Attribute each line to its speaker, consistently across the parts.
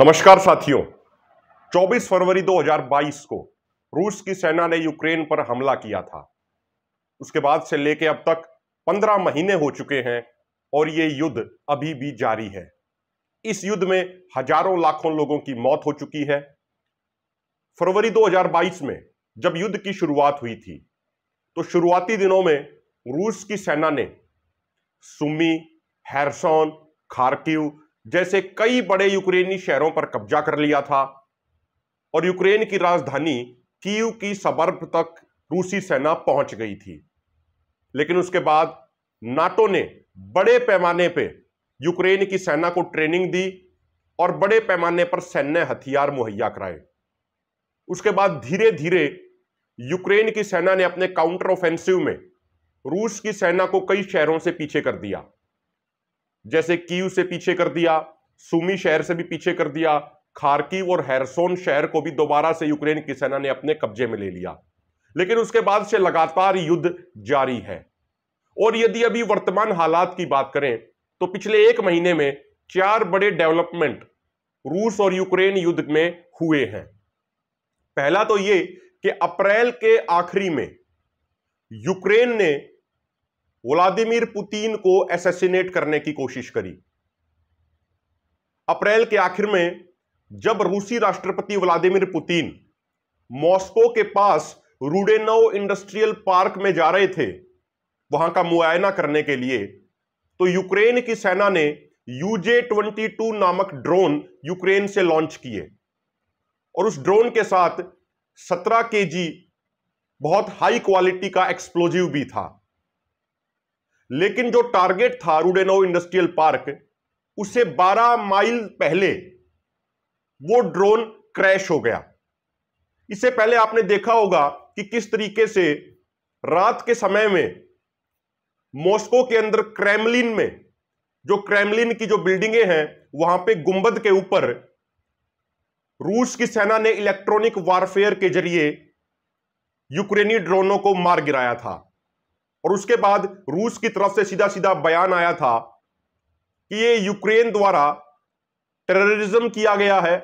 Speaker 1: नमस्कार साथियों 24 फरवरी 2022 को रूस की सेना ने यूक्रेन पर हमला किया था उसके बाद से लेकर अब तक 15 महीने हो चुके हैं और ये युद्ध अभी भी जारी है इस युद्ध में हजारों लाखों लोगों की मौत हो चुकी है फरवरी 2022 में जब युद्ध की शुरुआत हुई थी तो शुरुआती दिनों में रूस की सेना ने सुमी हैरसोन खारकीव जैसे कई बड़े यूक्रेनी शहरों पर कब्जा कर लिया था और यूक्रेन की राजधानी कीव की सबर्ब तक रूसी सेना पहुंच गई थी लेकिन उसके बाद नाटो ने बड़े पैमाने पे यूक्रेन की सेना को ट्रेनिंग दी और बड़े पैमाने पर सैन्य हथियार मुहैया कराए उसके बाद धीरे धीरे यूक्रेन की सेना ने अपने काउंटर ऑफेंसिव में रूस की सेना को कई शहरों से पीछे कर दिया जैसे की से पीछे कर दिया सुमी शहर से भी पीछे कर दिया खारकी और हैरसोन शहर को भी दोबारा से यूक्रेन की सेना ने अपने कब्जे में ले लिया लेकिन उसके बाद से लगातार युद्ध जारी है और यदि अभी वर्तमान हालात की बात करें तो पिछले एक महीने में चार बड़े डेवलपमेंट रूस और यूक्रेन युद्ध में हुए हैं पहला तो ये कि अप्रैल के आखिरी में यूक्रेन ने व्लादिमीर पुतिन को एसेसिनेट करने की कोशिश करी अप्रैल के आखिर में जब रूसी राष्ट्रपति व्लादिमीर पुतिन मॉस्को के पास रूडेनो इंडस्ट्रियल पार्क में जा रहे थे वहां का मुआयना करने के लिए तो यूक्रेन की सेना ने यूजे ट्वेंटी टू नामक ड्रोन यूक्रेन से लॉन्च किए और उस ड्रोन के साथ सत्रह के जी बहुत हाई क्वालिटी का एक्सप्लोजिव भी था लेकिन जो टारगेट था रूडेनो इंडस्ट्रियल पार्क उसे 12 माइल पहले वो ड्रोन क्रैश हो गया इससे पहले आपने देखा होगा कि किस तरीके से रात के समय में मॉस्को के अंदर क्रेमलिन में जो क्रेमलिन की जो बिल्डिंगें हैं वहां पे गुंबद के ऊपर रूस की सेना ने इलेक्ट्रॉनिक वारफेयर के जरिए यूक्रेनी ड्रोनों को मार गिराया था और उसके बाद रूस की तरफ से सीधा सीधा बयान आया था कि ये यूक्रेन द्वारा टेररिज्म किया गया है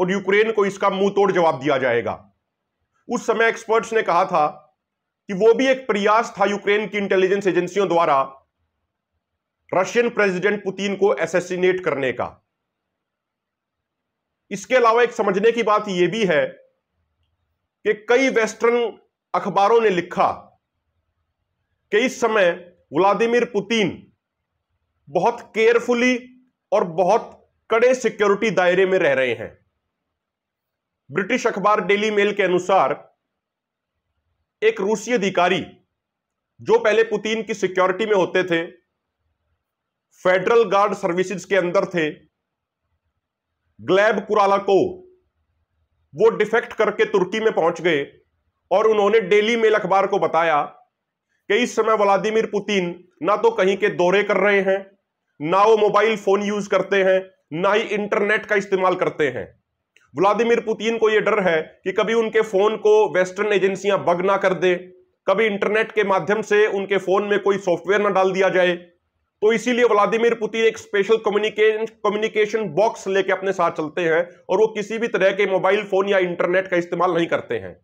Speaker 1: और यूक्रेन को इसका मुंह तोड़ जवाब दिया जाएगा उस समय एक्सपर्ट्स ने कहा था कि वो भी एक प्रयास था यूक्रेन की इंटेलिजेंस एजेंसियों द्वारा रशियन प्रेसिडेंट पुतिन को एसेसिनेट करने का इसके अलावा एक समझने की बात यह भी है कि कई वेस्टर्न अखबारों ने लिखा कि इस समय व्लादिमीर पुतिन बहुत केयरफुली और बहुत कड़े सिक्योरिटी दायरे में रह रहे हैं ब्रिटिश अखबार डेली मेल के अनुसार एक रूसी अधिकारी जो पहले पुतिन की सिक्योरिटी में होते थे फेडरल गार्ड सर्विसेज के अंदर थे ग्लैब कुराला को वो डिफेक्ट करके तुर्की में पहुंच गए और उन्होंने डेली मेल अखबार को बताया कि इस समय व्लादिमिर पुतिन ना तो कहीं के दौरे कर रहे हैं ना वो मोबाइल फोन यूज करते हैं ना ही इंटरनेट का इस्तेमाल करते हैं व्लादिमिर पुतिन को यह डर है कि कभी उनके फोन को वेस्टर्न एजेंसियां बग ना कर दे कभी इंटरनेट के माध्यम से उनके फोन में कोई सॉफ्टवेयर ना डाल दिया जाए तो इसीलिए व्लादिमिर पुतिन एक स्पेशल कम्युनिकेशन कम्युनिकेशन बॉक्स लेके अपने साथ चलते हैं और वो किसी भी तरह के मोबाइल फोन या इंटरनेट का इस्तेमाल नहीं करते हैं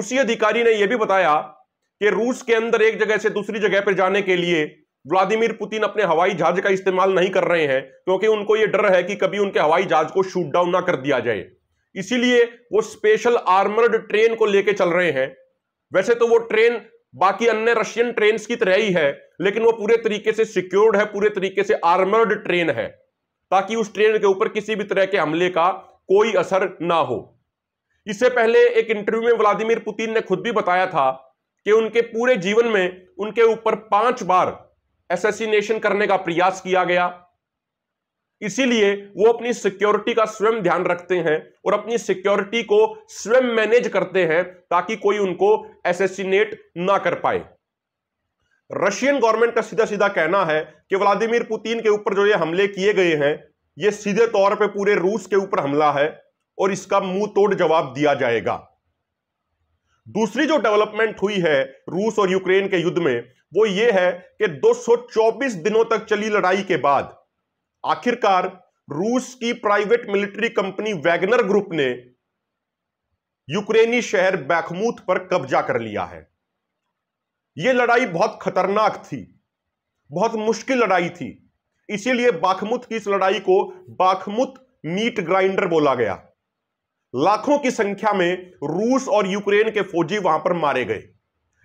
Speaker 1: उसी अधिकारी ने यह भी बताया कि रूस के अंदर एक जगह से दूसरी जगह पर जाने के लिए व्लादिमीर पुतिन अपने हवाई जहाज का इस्तेमाल नहीं कर रहे हैं क्योंकि उनको यह डर है कि कभी उनके हवाई जहाज को शूट डाउन ना कर दिया जाए इसीलिए वो स्पेशल आर्मर्ड ट्रेन को लेके चल रहे हैं वैसे तो वो ट्रेन बाकी अन्य रशियन ट्रेन की तरह ही है लेकिन वो पूरे तरीके से सिक्योर्ड है पूरे तरीके से आर्मर्ड ट्रेन है ताकि उस ट्रेन के ऊपर किसी भी तरह के हमले का कोई असर ना हो इससे पहले एक इंटरव्यू में व्लादिमीर पुतिन ने खुद भी बताया था कि उनके पूरे जीवन में उनके ऊपर पांच बार एसेसिनेशन करने का प्रयास किया गया इसीलिए वो अपनी सिक्योरिटी का स्वयं ध्यान रखते हैं और अपनी सिक्योरिटी को स्वयं मैनेज करते हैं ताकि कोई उनको एसेसिनेट ना कर पाए रशियन गवर्नमेंट का सीधा सीधा कहना है कि व्लादिमीर पुतिन के ऊपर जो ये हमले किए गए हैं ये सीधे तौर पे पूरे रूस के ऊपर हमला है और इसका मुंह तोड़ जवाब दिया जाएगा दूसरी जो डेवलपमेंट हुई है रूस और यूक्रेन के युद्ध में वो ये है कि 224 दिनों तक चली लड़ाई के बाद आखिरकार रूस की private military company Wagner group ने यूक्रेनी शहर बैखमूथ पर कब्जा कर लिया है यह लड़ाई बहुत खतरनाक थी बहुत मुश्किल लड़ाई थी इसीलिए बाखमुत की इस लड़ाई को बाखमुत मीट ग्राइंडर बोला गया लाखों की संख्या में रूस और यूक्रेन के फौजी वहां पर मारे गए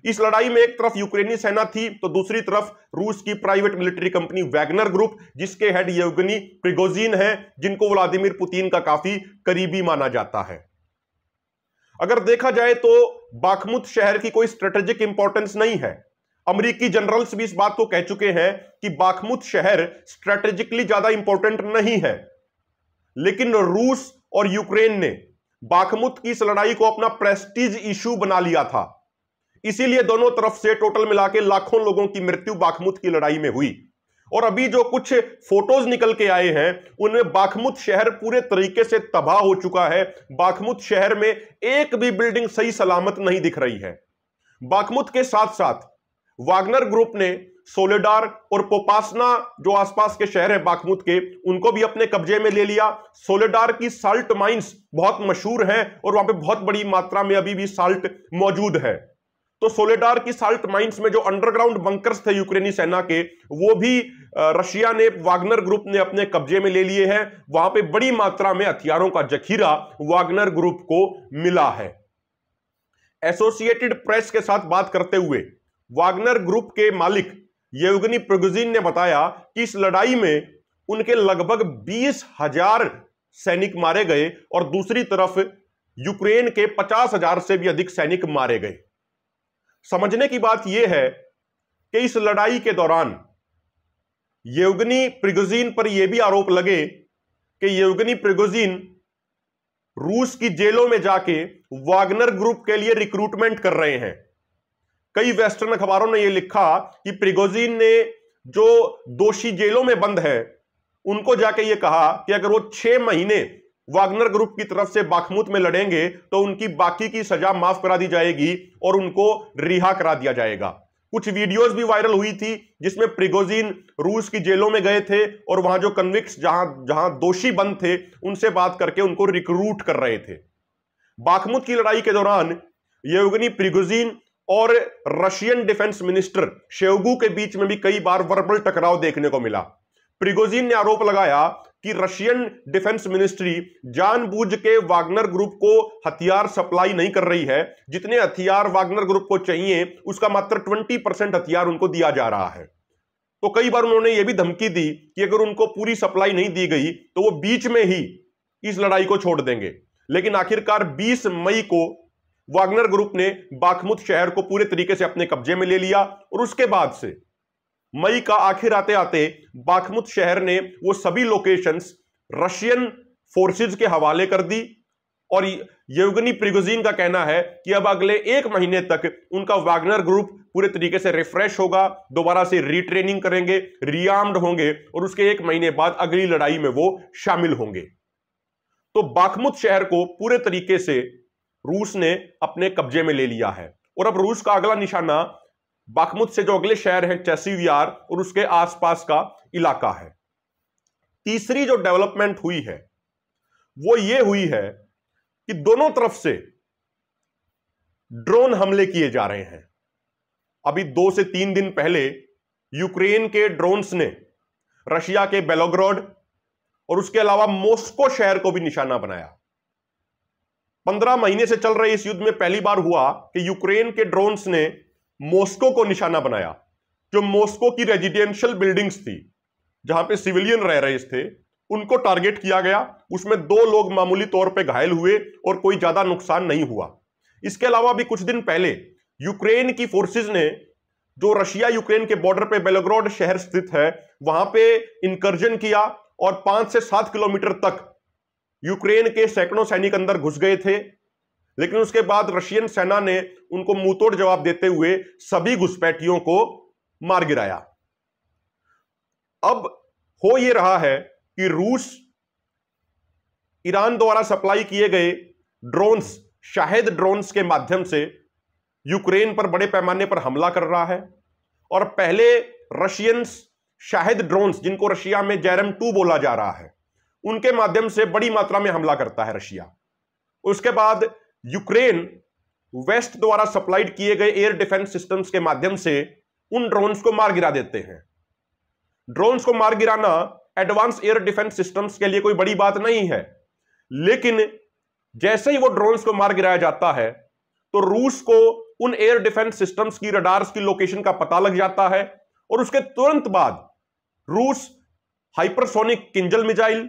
Speaker 1: इस लड़ाई में एक तरफ यूक्रेनी सेना थी तो दूसरी तरफ रूस की private military company Wagner group जिसके हेड योगनी प्रिगोजिन है जिनको व्लादिमीर पुतिन का काफी करीबी माना जाता है अगर देखा जाए तो बाखमुत शहर की कोई स्ट्रेटेजिक इंपॉर्टेंस नहीं है अमरीकी जनरल्स भी इस बात को कह चुके हैं कि बाखमुत शहर स्ट्रेटेजिकली ज्यादा इंपॉर्टेंट नहीं है लेकिन रूस और यूक्रेन ने बाखमुत की इस लड़ाई को अपना प्रेस्टीज इश्यू बना लिया था इसीलिए दोनों तरफ से टोटल मिला के लाखों लोगों की मृत्यु बाखमुत की लड़ाई में हुई और अभी जो कुछ फोटोज निकल के आए हैं उनमें बाखमुत शहर पूरे तरीके से तबाह हो चुका है बाखमुत शहर में एक भी बिल्डिंग सही सलामत नहीं दिख रही है बाखमुत के साथ साथ वागनर ग्रुप ने सोलेडार और पोपासना जो आसपास के शहर हैं बाखमुत के उनको भी अपने कब्जे में ले लिया सोलेडार की साल्ट माइंस बहुत मशहूर है और वहां पे बहुत बड़ी मात्रा में अभी भी साल्ट मौजूद है तो सोलेडार की साल्ट माइंस में जो अंडरग्राउंड बंकर्स थे यूक्रेनी सेना के वो भी रशिया ने वागनर ग्रुप ने अपने कब्जे में ले लिए हैं वहां पर बड़ी मात्रा में हथियारों का जखीरा वागनर ग्रुप को मिला है एसोसिएटेड प्रेस के साथ बात करते हुए वागनर ग्रुप के मालिक येवगनी प्रोगुजिन ने बताया कि इस लड़ाई में उनके लगभग बीस हजार सैनिक मारे गए और दूसरी तरफ यूक्रेन के पचास हजार से भी अधिक सैनिक मारे गए समझने की बात यह है कि इस लड़ाई के दौरान येवगनी प्रिगोजिन पर यह भी आरोप लगे कि योगनी प्रिगोजिन रूस की जेलों में जाके वागनर ग्रुप के लिए रिक्रूटमेंट कर रहे हैं कई वेस्टर्न अखबारों ने यह लिखा कि प्रिगोजिन ने जो दोषी जेलों में बंद है उनको जाके ये कहा कि अगर वो छह महीने वागनर ग्रुप की तरफ से बाखमूत में लड़ेंगे तो उनकी बाकी की सजा माफ करा दी जाएगी और उनको रिहा करा दिया जाएगा कुछ वीडियोस भी वायरल हुई थी जिसमें प्रिगोजिन रूस की जेलों में गए थे और वहां जो कन्विक्स जहां जहां दोषी बंद थे उनसे बात करके उनको रिक्रूट कर रहे थे बाखमूत की लड़ाई के दौरान येवगनी प्रिगोजिन और रशियन डिफेंस मिनिस्टर शेवगू के बीच में भी कई बार वर्बल टकराव देखने को मिला प्रिगोजिन ने आरोप लगाया कि रशियन डिफेंस मिनिस्ट्री जानबूझ के वागनर ग्रुप को हथियार सप्लाई नहीं कर रही है जितने हथियार वागनर ग्रुप को चाहिए उसका मात्र ट्वेंटी परसेंट हथियार उनको दिया जा रहा है तो कई बार उन्होंने यह भी धमकी दी कि अगर उनको पूरी सप्लाई नहीं दी गई तो वो बीच में ही इस लड़ाई को छोड़ देंगे लेकिन आखिरकार 20 मई को वागनर ग्रुप ने बाखमुत शहर को पूरे तरीके से अपने कब्जे में ले लिया और उसके बाद से मई का आखिर आते आते बाखमुत शहर ने वो सभी लोकेशंस रशियन फोर्सेस के हवाले कर दी और योगनी प्रिगोजीन का कहना है कि अब अगले एक महीने तक उनका वाग्नर ग्रुप पूरे तरीके से रिफ्रेश होगा दोबारा से रीट्रेनिंग करेंगे रियार्म्ड होंगे और उसके एक महीने बाद अगली लड़ाई में वो शामिल होंगे तो बाखमुत शहर को पूरे तरीके से रूस ने अपने कब्जे में ले लिया है और अब रूस का अगला निशाना बाखमुत से जो अगले शहर है चैसीवियार और उसके आसपास का इलाका है तीसरी जो डेवलपमेंट हुई है वो ये हुई है कि दोनों तरफ से ड्रोन हमले किए जा रहे हैं अभी दो से तीन दिन पहले यूक्रेन के ड्रोन्स ने रशिया के बेलोग्रोड और उसके अलावा मॉस्को शहर को भी निशाना बनाया पंद्रह महीने से चल रहे इस युद्ध में पहली बार हुआ कि यूक्रेन के ड्रोन्स ने मॉस्को को निशाना बनाया जो मॉस्को की रेजिडेंशियल बिल्डिंग्स थी जहां पे सिविलियन रह रहे थे उनको टारगेट किया गया उसमें दो लोग मामूली तौर पे घायल हुए और कोई ज्यादा नुकसान नहीं हुआ इसके अलावा भी कुछ दिन पहले यूक्रेन की फोर्सेज ने जो रशिया यूक्रेन के बॉर्डर पे बेलोग्रॉड शहर स्थित है वहां पे इंकर्जन किया और पांच से सात किलोमीटर तक यूक्रेन के सैकड़ों सैनिक अंदर घुस गए थे लेकिन उसके बाद रशियन सेना ने उनको मुंहतोड़ जवाब देते हुए सभी घुसपैठियों को मार गिराया अब हो यह रहा है कि रूस ईरान द्वारा सप्लाई किए गए ड्रोन्स शाहिद ड्रोन्स के माध्यम से यूक्रेन पर बड़े पैमाने पर हमला कर रहा है और पहले रशियंस शाहिद ड्रोन्स जिनको रशिया में जैरम टू बोला जा रहा है उनके माध्यम से बड़ी मात्रा में हमला करता है रशिया उसके बाद यूक्रेन वेस्ट द्वारा सप्लाइड किए गए एयर डिफेंस सिस्टम्स के माध्यम से उन ड्रोन्स को मार गिरा देते हैं ड्रोन्स को मार गिराना एडवांस एयर डिफेंस सिस्टम्स के लिए कोई बड़ी बात नहीं है लेकिन जैसे ही वो ड्रोन्स को मार गिराया जाता है तो रूस को उन एयर डिफेंस सिस्टम्स की रडार्स की लोकेशन का पता लग जाता है और उसके तुरंत बाद रूस hypersonic Kinzhal missile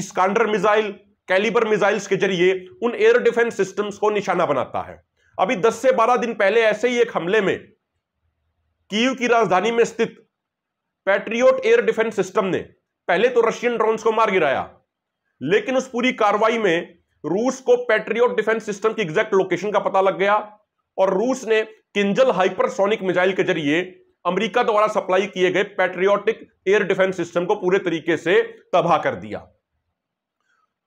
Speaker 1: Iskander missile Kalibr missiles के जरिए उन एयर डिफेंस सिस्टम्स को निशाना बनाता है अभी 10 से 12 दिन पहले ऐसे ही एक हमले में कीव की राजधानी में स्थित पैट्रियोट एयर डिफेंस सिस्टम ने पहले तो रशियन ड्रोन को मार गिराया लेकिन उस पूरी कार्रवाई में रूस को पैट्रियोट डिफेंस सिस्टम की एग्जैक्ट लोकेशन का पता लग गया और रूस ने किंजल हाइपरसोनिक मिसाइल के जरिए अमेरिका द्वारा सप्लाई किए गए पैट्रियोटिक एयर डिफेंस सिस्टम को पूरे तरीके से तबाह कर दिया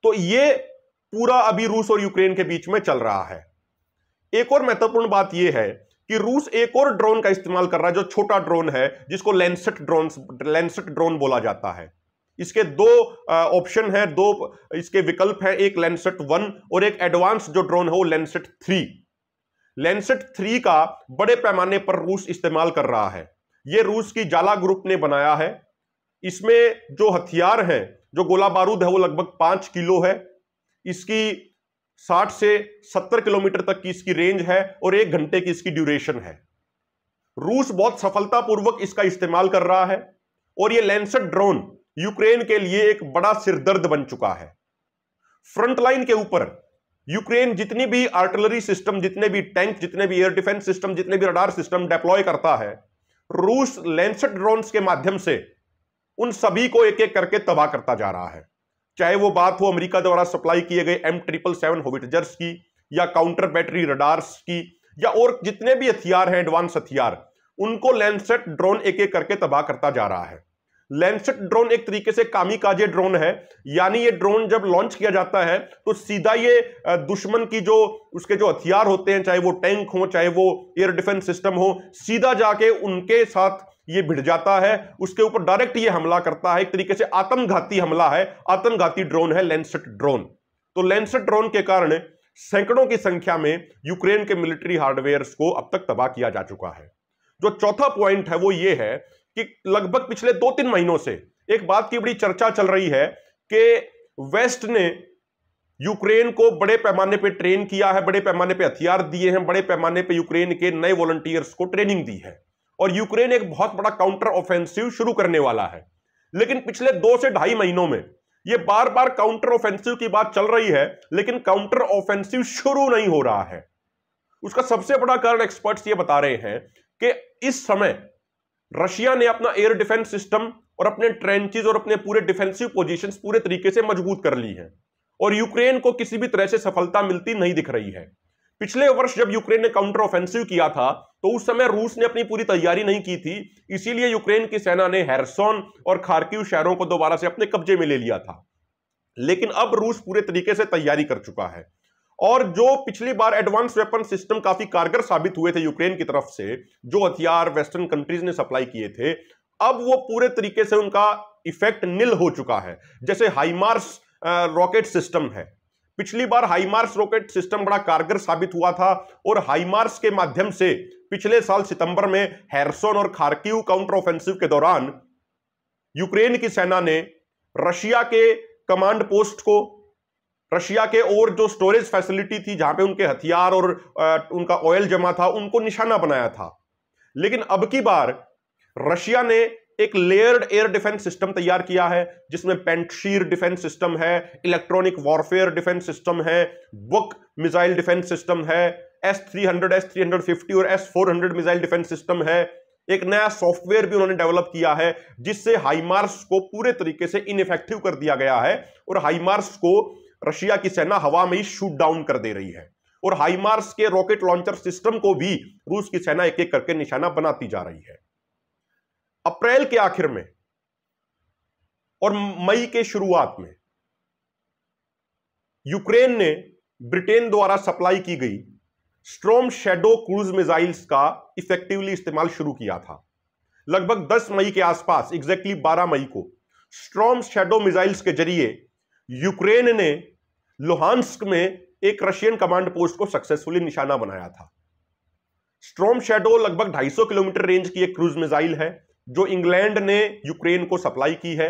Speaker 1: तो ये पूरा अभी रूस और यूक्रेन के बीच में चल रहा है एक और महत्वपूर्ण बात यह है कि रूस एक और ड्रोन का इस्तेमाल कर रहा है जो छोटा ड्रोन है जिसको लेंसेट ड्रोन लेंसेट ड्रोन बोला जाता है इसके दो ऑप्शन है दो इसके विकल्प है एक लेंसेट वन और एक एडवांस जो ड्रोन है वो लेंसेट थ्री लेंसेट थ्री का बड़े पैमाने पर रूस इस्तेमाल कर रहा है यह रूस की जाला ग्रुप ने बनाया है इसमें जो हथियार हैं जो गोला बारूद है वो लगभग पांच किलो है इसकी साठ से सत्तर किलोमीटर तक की इसकी रेंज है और एक घंटे की इसकी ड्यूरेशन है रूस बहुत सफलतापूर्वक इसका इस्तेमाल कर रहा है और ये लैंसट ड्रोन यूक्रेन के लिए एक बड़ा सिरदर्द बन चुका है फ्रंटलाइन के ऊपर यूक्रेन जितनी भी आर्टिलरी सिस्टम जितने भी टैंक जितने भी एयर डिफेंस सिस्टम जितने भी रडार सिस्टम डिप्लॉय करता है रूस लैंसट ड्रोन के माध्यम से उन सभी को एक एक करके तबाह करता जा रहा है चाहे वो बात हो अमेरिका द्वारा सप्लाई किए गए एम ट्रिपल सेवन होविटजर्स की या काउंटर बैटरी रडार्स की या और जितने भी हथियार हैं एडवांस हथियार उनको लैंडसेट ड्रोन एक एक करके तबाह करता जा रहा है लैंडसेट ड्रोन एक तरीके से कामी काजे ड्रोन है यानी ये ड्रोन जब लॉन्च किया जाता है तो सीधा ये दुश्मन की जो उसके जो हथियार होते हैं चाहे वो टैंक हो चाहे वो एयर डिफेंस सिस्टम हो सीधा जाके उनके साथ ये भिड़ जाता है उसके ऊपर डायरेक्ट ये हमला करता है एक तरीके से आत्मघाती हमला है आत्मघाती ड्रोन है लेंसेट ड्रोन तो लेंसेट ड्रोन के कारण सैकड़ों की संख्या में यूक्रेन के मिलिट्री हार्डवेयर को अब तक तबाह किया जा चुका है जो चौथा पॉइंट है वो ये है कि लगभग पिछले दो तीन महीनों से एक बात की बड़ी चर्चा चल रही है कि वेस्ट ने यूक्रेन को बड़े पैमाने पे ट्रेन किया है बड़े पैमाने पे हथियार दिए हैं बड़े पैमाने पे यूक्रेन के नए वॉलंटियर्स को ट्रेनिंग दी है और यूक्रेन एक बहुत बड़ा काउंटर ऑफेंसिव शुरू करने वाला है लेकिन पिछले दो से ढाई महीनों में यह बार बार काउंटर ऑफेंसिव की बात चल रही है लेकिन काउंटर ऑफेंसिव शुरू नहीं हो रहा है उसका सबसे बड़ा कारण एक्सपर्ट्स ये बता रहे हैं कि इस समय रशिया ने अपना एयर डिफेंस सिस्टम और अपने ट्रेंचेज और अपने पूरे डिफेंसिव पोजीशंस पूरे तरीके से मजबूत कर ली हैं और यूक्रेन को किसी भी तरह से सफलता मिलती नहीं दिख रही है पिछले वर्ष जब यूक्रेन ने काउंटर ऑफेंसिव किया था तो उस समय रूस ने अपनी पूरी तैयारी नहीं की थी इसीलिए यूक्रेन की सेना ने हेरसोन और खारकीव शहरों को दोबारा से अपने कब्जे में ले लिया था लेकिन अब रूस पूरे तरीके से तैयारी कर चुका है और जो पिछली बार एडवांस वेपन सिस्टम काफी कारगर साबित हुए थे यूक्रेन की तरफ से जो हथियार वेस्टर्न कंट्रीज ने सप्लाई किए थे अब वो पूरे तरीके से उनका इफेक्ट निल हो चुका है जैसे हाईमार्स रॉकेट सिस्टम है पिछली बार हाईमार्स रॉकेट सिस्टम बड़ा कारगर साबित हुआ था और हाईमार्स के माध्यम से पिछले साल सितंबर में हेरसोन और खारकीव काउंटर ऑफेंसिव के दौरान यूक्रेन की सेना ने रशिया के कमांड पोस्ट को रशिया के और जो स्टोरेज फैसिलिटी थी जहां पे उनके हथियार और उनका ऑयल जमा था उनको निशाना बनाया था लेकिन अब की बार रशिया ने एक लेयर्ड एयर डिफेंस सिस्टम तैयार किया है जिसमें पेंटशीर डिफेंस सिस्टम है इलेक्ट्रॉनिक वॉरफेयर डिफेंस सिस्टम है बुक मिसाइल डिफेंस सिस्टम है S three hundred S three hundred fifty और S four hundred missile defence system है एक नया सॉफ्टवेयर भी उन्होंने डेवलप किया है जिससे हाईमार्स को पूरे तरीके से इनफेक्टिव कर दिया गया है और हाईमार्स को रशिया की सेना हवा में ही शूट डाउन कर दे रही है और हाईमार्स के रॉकेट लॉन्चर सिस्टम को भी रूस की सेना एक एक करके निशाना बनाती जा रही है अप्रैल के आखिर में और मई के शुरुआत में यूक्रेन ने ब्रिटेन द्वारा सप्लाई की गई स्ट्रोम शेडो क्रूज मिसाइल्स का इफेक्टिवली इस्तेमाल शुरू किया था लगभग 10 मई के आसपास एग्जैक्टली 12 मई को स्ट्रोम शेडो मिसाइल्स के जरिए यूक्रेन ने लोहानस्क में एक रशियन कमांड पोस्ट को सक्सेसफुली निशाना बनाया था स्ट्रोम शेडो लगभग 250 किलोमीटर रेंज की एक क्रूज मिसाइल है जो इंग्लैंड ने यूक्रेन को सप्लाई की है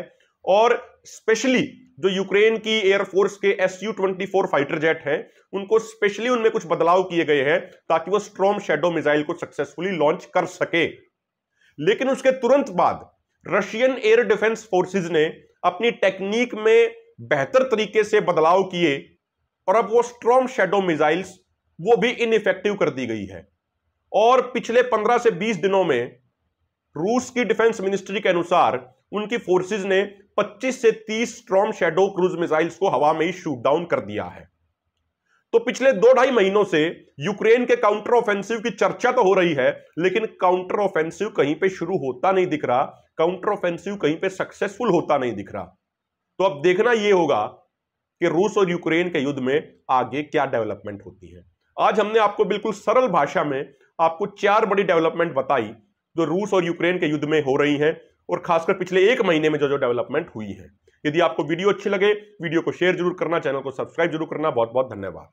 Speaker 1: और स्पेशली जो यूक्रेन की एयरफोर्स के S U twenty four fighter jet हैं उनको स्पेशली उनमें कुछ बदलाव किए गए हैं ताकि वो स्ट्रॉम शेडो मिसाइल को सक्सेसफुली लॉन्च कर सके लेकिन उसके तुरंत बाद रशियन एयर डिफेंस फोर्सेज ने अपनी टेक्निक में बेहतर तरीके से बदलाव किए और अब वो स्ट्रॉम शेडो मिसाइल्स वो भी इनफेक्टिव कर दी गई है और पिछले पंद्रह से बीस दिनों में रूस की डिफेंस मिनिस्ट्री के अनुसार उनकी फोर्सेज ने 25 से 30 स्ट्रॉम शेडो क्रूज मिसाइल्स को हवा में ही शूट डाउन कर दिया है तो पिछले दो ढाई महीनों से यूक्रेन के काउंटर ऑफेंसिव की चर्चा तो हो रही है लेकिन काउंटर ऑफेंसिव कहीं पे शुरू होता नहीं दिख रहा काउंटर ऑफेंसिव कहीं पे सक्सेसफुल होता नहीं दिख रहा तो अब देखना यह होगा कि रूस और यूक्रेन के युद्ध में आगे क्या डेवलपमेंट होती है आज हमने आपको बिल्कुल सरल भाषा में आपको चार बड़ी डेवलपमेंट बताई जो रूस और यूक्रेन के युद्ध में हो रही हैं और खासकर पिछले एक महीने में जो जो डेवलपमेंट हुई है यदि आपको वीडियो अच्छी लगे वीडियो को शेयर जरूर करना चैनल को सब्सक्राइब जरूर करना बहुत बहुत धन्यवाद